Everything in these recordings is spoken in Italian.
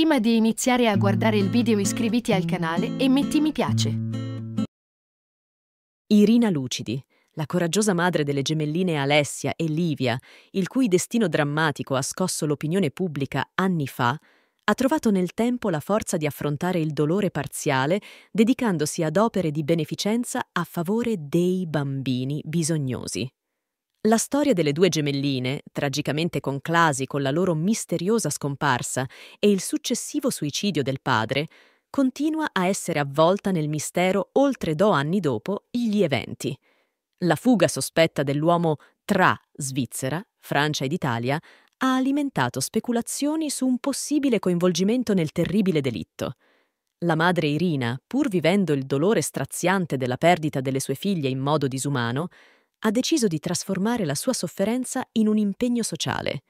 Prima di iniziare a guardare il video iscriviti al canale e metti mi piace. Irina Lucidi, la coraggiosa madre delle gemelline Alessia e Livia, il cui destino drammatico ha scosso l'opinione pubblica anni fa, ha trovato nel tempo la forza di affrontare il dolore parziale dedicandosi ad opere di beneficenza a favore dei bambini bisognosi. La storia delle due gemelline, tragicamente conclasi con la loro misteriosa scomparsa e il successivo suicidio del padre, continua a essere avvolta nel mistero oltre due anni dopo gli eventi. La fuga sospetta dell'uomo tra Svizzera, Francia ed Italia ha alimentato speculazioni su un possibile coinvolgimento nel terribile delitto. La madre Irina, pur vivendo il dolore straziante della perdita delle sue figlie in modo disumano, ha deciso di trasformare la sua sofferenza in un impegno sociale.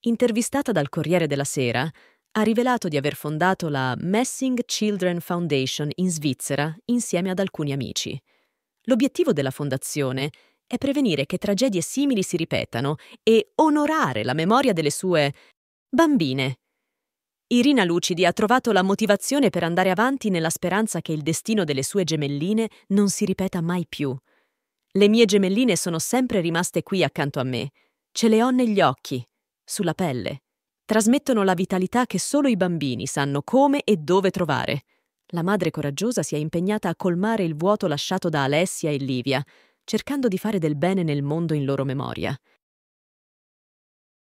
Intervistata dal Corriere della Sera, ha rivelato di aver fondato la Messing Children Foundation in Svizzera insieme ad alcuni amici. L'obiettivo della fondazione è prevenire che tragedie simili si ripetano e onorare la memoria delle sue bambine. Irina Lucidi ha trovato la motivazione per andare avanti nella speranza che il destino delle sue gemelline non si ripeta mai più. Le mie gemelline sono sempre rimaste qui accanto a me. Ce le ho negli occhi, sulla pelle. Trasmettono la vitalità che solo i bambini sanno come e dove trovare. La madre coraggiosa si è impegnata a colmare il vuoto lasciato da Alessia e Livia, cercando di fare del bene nel mondo in loro memoria.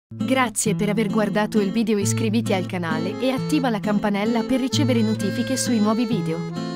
Grazie per aver guardato il video iscriviti al canale e attiva la campanella per ricevere notifiche sui nuovi video.